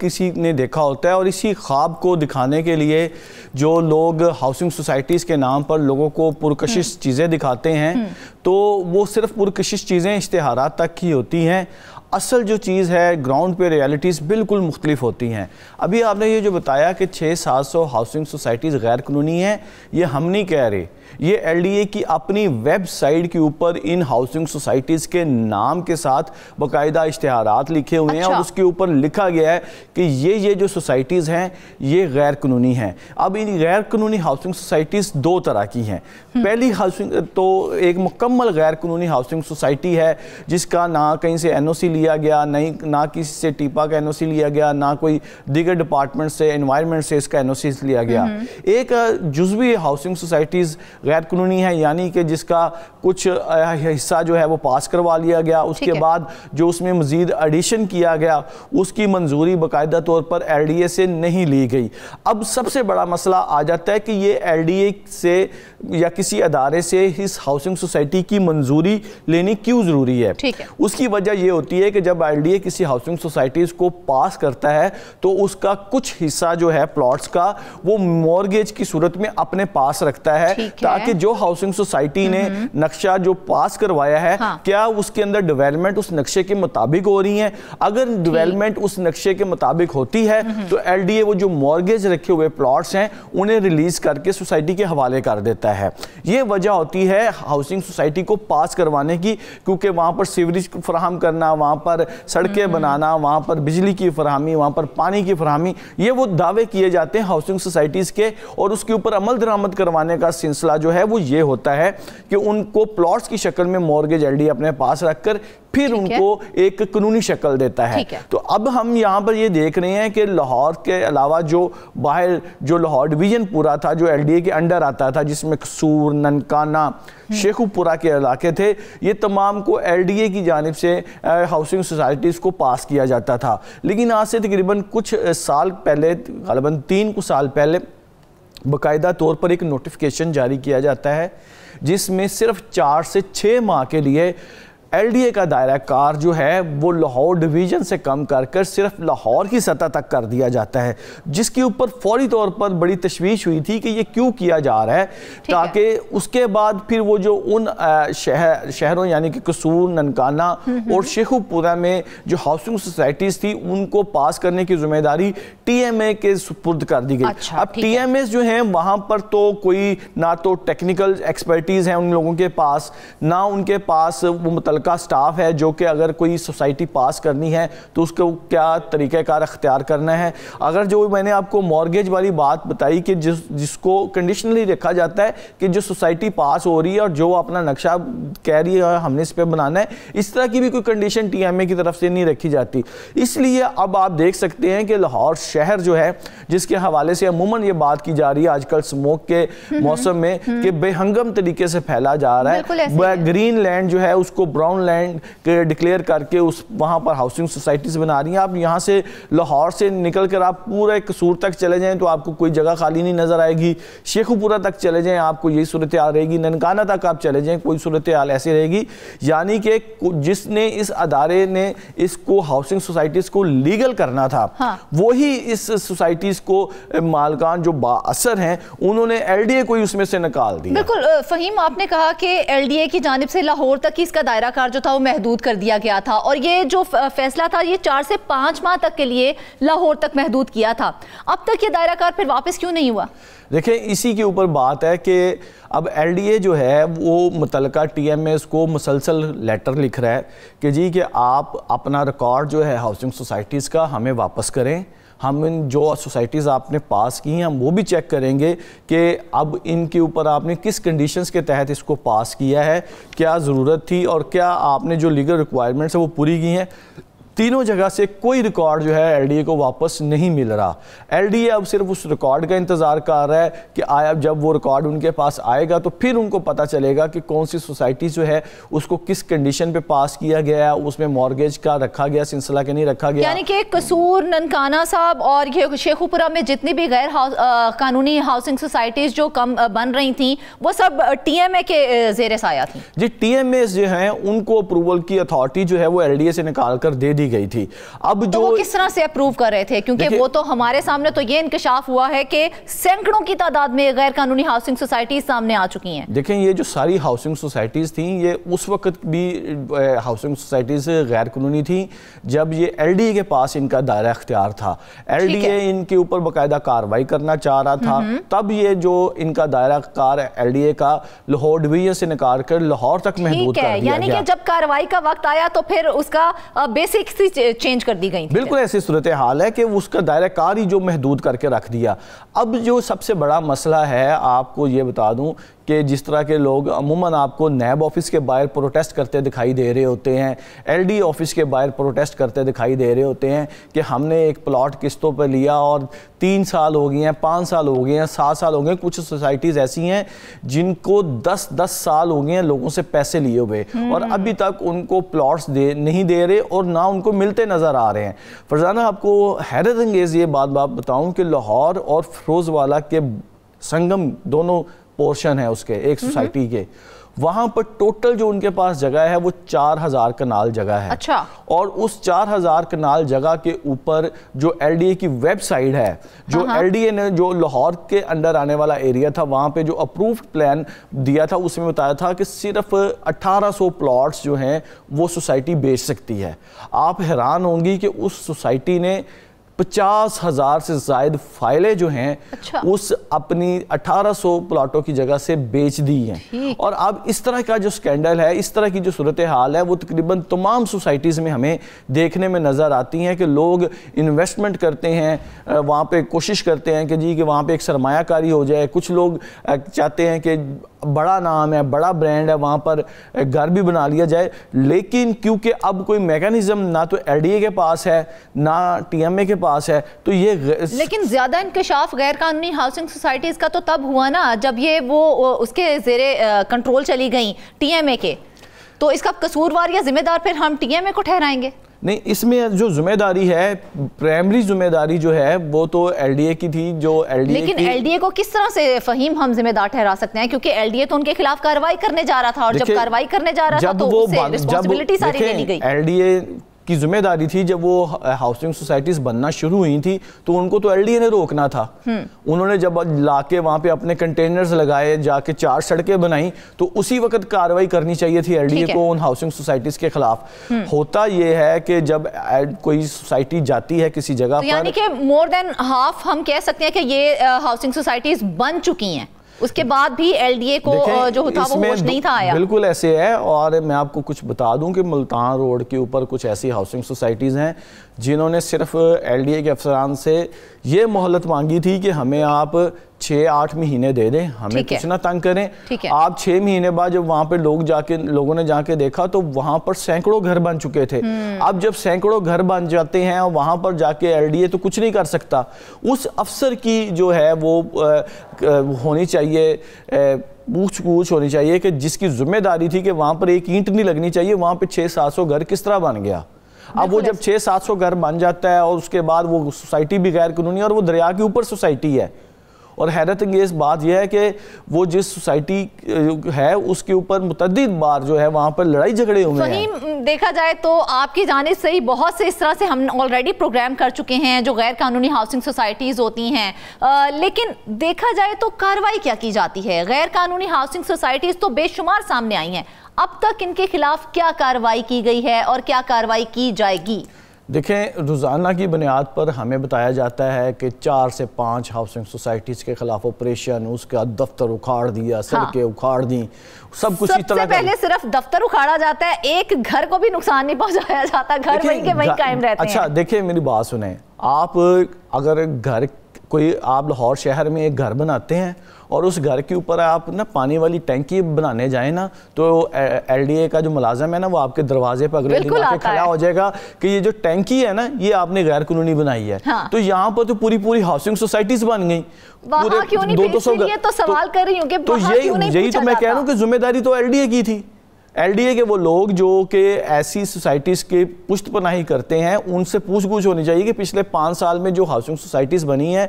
किसी ने देखा होता है और इसी ख्वाब को दिखाने के लिए जो लोग हाउसिंग सोसाइटीज़ के नाम पर लोगों को पुरकशिश हम्म। चीज़ें दिखाते हैं हम्म। तो वो सिर्फ पुरकशिश चीज़ें इश्तहार तक ही होती हैं असल जो चीज़ है ग्राउंड पे रियलिटीज़ बिल्कुल मुख्तलिफ होती हैं अभी आपने ये जो बताया कि छः सात सौ हाउसिंग सोसाइटीज़ गैर कानूनी हैं ये हम नहीं कह रहे ये एल डी ए की अपनी वेबसाइट के ऊपर इन हाउसिंग सोसाइटीज़ के नाम के साथ बाकायदा इश्तहार लिखे हुए अच्छा। हैं और अच्छा। उसके ऊपर लिखा गया है कि ये ये जो सोसाइटीज़ हैं ये गैर कानूनी हैं अब इन गैर कानूनी हाउसिंग सोसाइटीज़ दो तरह की हैं हम्म। पहली हाउसिंग तो एक मुकम्मल गैर कानूनी हाउसिंग सोसाइटी है जिसका ना कहीं से एन ओ सी लिया गया नहीं ना किसी से टीपा का एन लिया गया ना कोई दीगर डिपार्टमेंट से इन्वायरमेंट से इसका एन लिया गया हम्म। एक जुजवी हाउसिंग सोसाइटीज़ गैर कानूनी है यानी कि जिसका कुछ हिस्सा जो है वो पास करवा लिया गया उसके बाद जो उसमें मज़ीद एडिशन किया गया उसकी मंजूरी बाकायदा तौर पर एल डी ए से नहीं ली गई अब सबसे बड़ा मसला आ जाता है कि ये एल डी ए से या किसी अदारे से इस हाउसिंग सोसाइटी की मंजूरी लेनी क्यों ज़रूरी है उसकी वजह यह होती है है कि जब एलडीए किसी हाउसिंग सोसाइटीज़ को पास करता है तो उसका कुछ हिस्सा जो है प्लॉट्स का वो मॉर्गेज की सूरत में अपने पास रखता है ताकि जो हाउसिंग सोसाइटी ने हम्म हम्म। नक्शा जो पास करवाया है हाँ। क्या उसके अंदर डेवलपमेंट उस नक्शे के मुताबिक हो रही है अगर डेवलपमेंट उस नक्शे के मुताबिक होती है हम्म तो एलडीए वो जो मॉर्गेज रखे हुए प्लॉट्स हैं उन्हें रिलीज करके सोसाइटी के हवाले कर देता है ये वजह होती है हाउसिंग सोसाइटी को पास करवाने की क्योंकि वहां पर सीवरेज फ्राहम करना वहाँ वहाँ पर सड़कें हम्म। बनाना वहाँ पर बिजली की फरहमी वहाँ पर पानी की फरहमी ये वो दावे किए जाते हैं हाउसिंग सोसाइटीज़ के और उसके ऊपर अमल दरामद करवाने का सिलसिला जो है वो ये होता है कि उनको प्लॉट्स की शक्ल में मॉर्गेज एल अपने पास रखकर फिर उनको एक कानूनी शक्ल देता है तो अब हम यहाँ पर ये देख रहे हैं कि लाहौर के अलावा जो बाहर जो लाहौर डिवीजन पूरा था जो एलडीए के अंडर आता था जिसमें कसूर ननकाना हम्म। शेखुपुरा के इलाके थे ये तमाम को एलडीए की जानब से हाउसिंग सोसाइटीज़ को पास किया जाता था लेकिन आज से तकरीबन कुछ साल पहले गलबन तीन कुछ साल पहले बाकायदा तौर पर एक नोटिफिकेशन जारी किया जाता है जिसमें सिर्फ चार से छः माह के लिए एलडीए का दायरा कार जो है वो लाहौर डिवीज़न से कम कर कर सिर्फ लाहौर की सतह तक कर दिया जाता है जिसके ऊपर फौरी तौर पर बड़ी तशवीश हुई थी कि ये क्यों किया जा रहा है ताकि उसके बाद फिर वो जो उन शहर शहरों यानी कि कसूर ननकाना हम्म, हम्म। और शेखुपुरा में जो हाउसिंग सोसाइटीज़ थी उनको पास करने की जिम्मेदारी टी एम ए के सुपुर्द कर दी गई अच्छा, अब टी एम एस जो हैं वहाँ पर तो कोई ना तो टेक्निकल एक्सपर्टीज़ हैं उन लोगों के पास ना उनके पास वो मुतल का स्टाफ है जो कि अगर कोई सोसाइटी पास करनी है तो उसको क्या तरीक़ाकार अख्तियार करना है अगर जो मैंने आपको मॉर्गेज वाली बात बताई कि जिस जिसको कंडीशनली रखा जाता है कि जो सोसाइटी पास हो रही है और जो अपना नक्शा कह रही है हमने इस पर बनाना है इस तरह की भी कोई कंडीशन टी एम ए की तरफ से नहीं रखी जाती इसलिए अब आप देख सकते हैं कि लाहौर शहर जो है जिसके हवाले से अमूमन ये बात की जा रही है आजकल स्मोक के हम्म, हम्म, मौसम में हम्म। कि बेहंगम तरीके से फैला जा रहा है ग्रीन लैंड जो है उसको ब्राउन लैंड के डिक्लेयर करके उस वहाँ पर हाउसिंग सोसाइटीज़ बना रही हैं आप यहाँ से लाहौर से निकल कर आप पूरे कसूर तक चले जाएँ तो आपको कोई जगह खाली नहीं नज़र आएगी शेखुपुरा तक चले जाएँ आपको यही सूरत हाल रहेगी ननकाना तक आप चले जाएँ कोई सूरत हाल ऐसी रहेगी यानी कि जिसने इस अदारे ने इसको हाउसिंग सोसाइटीज़ को लीगल करना था हाँ। वही इस सोसाइटीज़ को मालकान जो बासर हैं उन्होंने एल डी ए को ही उसमें से निकाल दिया बिल्कुल फहीम आपने कहा कि एल डी ए की जानब से लाहौर तक ही इसका दायरा आकार जो था वो महदूद कर दिया गया था और ये जो फैसला था ये चार से पाँच माह तक के लिए लाहौर तक महदूद किया था अब तक ये दायरा कार फिर वापस क्यों नहीं हुआ देखें इसी के ऊपर बात है कि अब एलडीए जो है वो मुतलका टीएमएस को मुसलसल लेटर लिख रहा है कि जी कि आप अपना रिकॉर्ड जो है हाउसिंग सोसाइटीज़ का हमें वापस करें हम इन जो सोसाइटीज़ आपने पास की हैं हम वो भी चेक करेंगे कि अब इनके ऊपर आपने किस कंडीशंस के तहत इसको पास किया है क्या ज़रूरत थी और क्या आपने जो लीगल रिक्वायरमेंट्स हैं वो पूरी की हैं तीनों जगह से कोई रिकॉर्ड जो है एलडीए को वापस नहीं मिल रहा एलडीए अब सिर्फ उस रिकॉर्ड का इंतज़ार कर रहा है कि आया जब वो रिकॉर्ड उनके पास आएगा तो फिर उनको पता चलेगा कि कौन सी सोसाइटी जो है उसको किस कंडीशन पे पास किया गया उसमें मॉर्गेज का रखा गया सिलसिला के नहीं रखा गया यानी कि कसूर ननकाना साहब और ये शेखुपुरा में जितनी भी गैर हाउस, कानूनी हाउसिंग सोसाइटीज़ जो कम बन रही थी वो सब टी एम ए के जेर आया थी जी टी एम ए जो है उनको अप्रूवल की अथॉरिटी जो है वो एल डी ए से निकाल कर दे दी दी गई थी अब तो जो तो वो किस तरह से अप्रूव कर रहे थे क्योंकि वो तो हमारे सामने तो ये इंकशाफ हुआ है कि सैकड़ों की तादाद में गैर कानूनी हाउसिंग सोसाइटीज सामने आ चुकी हैं देखें ये जो सारी हाउसिंग सोसाइटीज थी ये उस वक्त भी हाउसिंग सोसाइटीज गैर कानूनी थी जब ये एल के पास इनका दायरा अख्तियार था एल इनके ऊपर बाकायदा कार्रवाई करना चाह रहा था हम्म। तब ये जो इनका दायरा कार एल का लाहौर डिवीजन से निकाल कर लाहौर तक महदूद कर दिया यानी कि जब कार्रवाई का वक्त आया तो फिर उसका बेसिक फिक्स चेंज कर दी गई बिल्कुल ऐसी सूरत हाल है कि उसका दायरा कार ही जो महदूद करके रख दिया अब जो सबसे बड़ा मसला है आपको ये बता दूँ कि जिस तरह के लोग अमूमन आपको नैब ऑफिस के बाहर प्रोटेस्ट करते दिखाई दे रहे होते हैं एलडी ऑफिस के बाहर प्रोटेस्ट करते दिखाई दे रहे होते हैं कि हमने एक प्लॉट किस्तों पर लिया और तीन साल हो गए हैं पाँच साल हो गए हैं सात साल हो गए कुछ सोसाइटीज़ ऐसी हैं जिनको दस दस साल हो गए हैं लोगों से पैसे लिए हुए हम्म। और अभी तक उनको प्लॉट्स दे नहीं दे रहे और ना उनको मिलते नज़र आ रहे हैं फरजाना आपको हैरत अंगेज़ ये बात बात बताऊँ कि लाहौर और फिरोजवाला के संगम दोनों पोर्शन है उसके एक सोसाइटी के वहां पर टोटल जो उनके पास जगह है वो चार हजार कनाल जगह है अच्छा और उस चार हजार कनाल जगह के ऊपर जो एलडीए की वेबसाइट है जो एलडीए हाँ, हाँ। ने जो लाहौर के अंडर आने वाला एरिया था वहां पे जो अप्रूव्ड प्लान दिया था उसमें बताया था कि सिर्फ 1800 प्लॉट्स जो हैं वो सोसाइटी बेच सकती है आप हैरान होंगी कि उस सोसाइटी ने पचास हजार से जायद फाइलें जो हैं अच्छा। उस अपनी 1800 प्लाटों की जगह से बेच दी हैं और अब इस तरह का जो स्कैंडल है इस तरह की जो सूरत हाल है वो तकरीबन तमाम सोसाइटीज़ में हमें देखने में नज़र आती हैं कि लोग इन्वेस्टमेंट करते हैं वहाँ पर कोशिश करते हैं कि जी कि वहाँ पर एक सरमाकारी हो जाए कुछ लोग चाहते हैं कि बड़ा नाम है बड़ा ब्रांड है वहाँ पर घर भी बना लिया जाए लेकिन क्योंकि अब कोई मेकानिजम ना तो एल के पास है ना टी के पास है तो ये लेकिन ज़्यादा इंकशाफ गैर कानूनी हाउसिंग सोसाइटीज़ का तो तब हुआ ना जब ये वो उसके जेरे कंट्रोल चली गई टी के तो इसका कसूरवार या जिम्मेदार फिर हम टी को ठहराएंगे नहीं इसमें जो जिम्मेदारी है प्राइमरी जिम्मेदारी जो है वो तो एलडीए की थी जो एलडीए लेकिन एलडीए को किस तरह से फहीम हम जिम्मेदार ठहरा सकते हैं क्योंकि एलडीए तो उनके खिलाफ कार्रवाई करने जा रहा था और जब कार्रवाई करने जा रहा था तो वो सारी एल डी एलडीए की जिम्मेदारी थी जब वो हाउसिंग सोसाइटीज बनना शुरू हुई थी तो उनको तो एलडीए ने रोकना था हम्म। उन्होंने जब लाके वहां पे अपने कंटेनर्स लगाए जाके चार सड़कें बनाई तो उसी वक्त कार्रवाई करनी चाहिए थी एलडीए को उन हाउसिंग सोसाइटीज के खिलाफ हम्म। होता ये है कि जब कोई सोसाइटी जाती है किसी जगह तो यानी कि मोर देन हाफ हम कह सकते हैं कि ये हाउसिंग सोसाइटीज बन चुकी हैं उसके बाद भी एलडीए को जो होता वो होश नहीं था आया बिल्कुल ऐसे है और मैं आपको कुछ बता दूं कि मुल्तान रोड के ऊपर कुछ ऐसी हाउसिंग सोसाइटीज़ हैं जिन्होंने सिर्फ एलडीए के अफसरान से ये मोहलत मांगी थी कि हमें आप छः आठ महीने दे दें हमें कुछ ना तंग करें आप छः महीने बाद जब वहाँ पर लोग जाके लोगों ने जाके देखा तो वहाँ पर सैकड़ों घर बन चुके थे हम्म। अब जब सैकड़ों घर बन जाते हैं और वहाँ पर जाके एलडीए तो कुछ नहीं कर सकता उस अफसर की जो है वो आ, होनी चाहिए आ, पूछ पूछ होनी चाहिए कि जिसकी जिम्मेदारी थी कि वहाँ पर एक ईंट नहीं लगनी चाहिए वहाँ पर छः सात सौ घर किस तरह बन गया अब वो जब छः सात सौ घर बन जाता है और उसके बाद वो सोसाइटी भी गैर कानूनी और वो दरिया के ऊपर सोसाइटी है और हैरत अंगेज बात यह है कि वो जिस सोसाइटी है उसके ऊपर मुतद बार जो है वहाँ पर लड़ाई झगड़े हुए हैं देखा जाए तो आपकी जाने से ही बहुत से इस तरह से हम ऑलरेडी प्रोग्राम कर चुके हैं जो गैर कानूनी हाउसिंग सोसाइटीज़ होती हैं लेकिन देखा जाए तो कार्रवाई क्या की जाती है गैर कानूनी हाउसिंग सोसाइटीज़ तो बेशुमार सामने आई हैं अब तक इनके खिलाफ क्या कार्रवाई की गई है और क्या कार्रवाई की जाएगी देखें रोज़ाना की बुनियाद पर हमें बताया जाता है कि चार से पाँच हाउसिंग सोसाइटीज़ के खिलाफ ऑपरेशन उसका दफ्तर उखाड़ दिया सड़कें हाँ। उखाड़ दी सब कुछ इस तरह पहले सिर्फ दफ्तर उखाड़ा जाता है एक घर को भी नुकसान नहीं पहुंचाया जाता घर वहीं के वहीं कायम रहते अच्छा देखिए मेरी बात सुने आप अगर घर कोई आप लाहौर शहर में एक घर बनाते हैं और उस घर के ऊपर आप ना पानी वाली टैंकी बनाने जाए ना तो एलडीए का जो मुलाजम है ना वो आपके दरवाजे पर अगले दिन आके खड़ा हो जाएगा कि ये जो टैंकी है ना ये आपने गैर कानूनी बनाई है हाँ। तो यहाँ पर तो पूरी पूरी हाउसिंग सोसाइटीज बन गई दो सौ तो सवाल तो- कर रही हूँ तो यही यही तो मैं कह रहा हूँ कि जिम्मेदारी तो ए की थी एलडीए के वो लोग जो कि ऐसी सोसाइटीज़ के पुष्ट पनाही करते हैं उनसे पूछ गूछ होनी चाहिए कि पिछले पाँच साल में जो हाउसिंग सोसाइटीज़ बनी हैं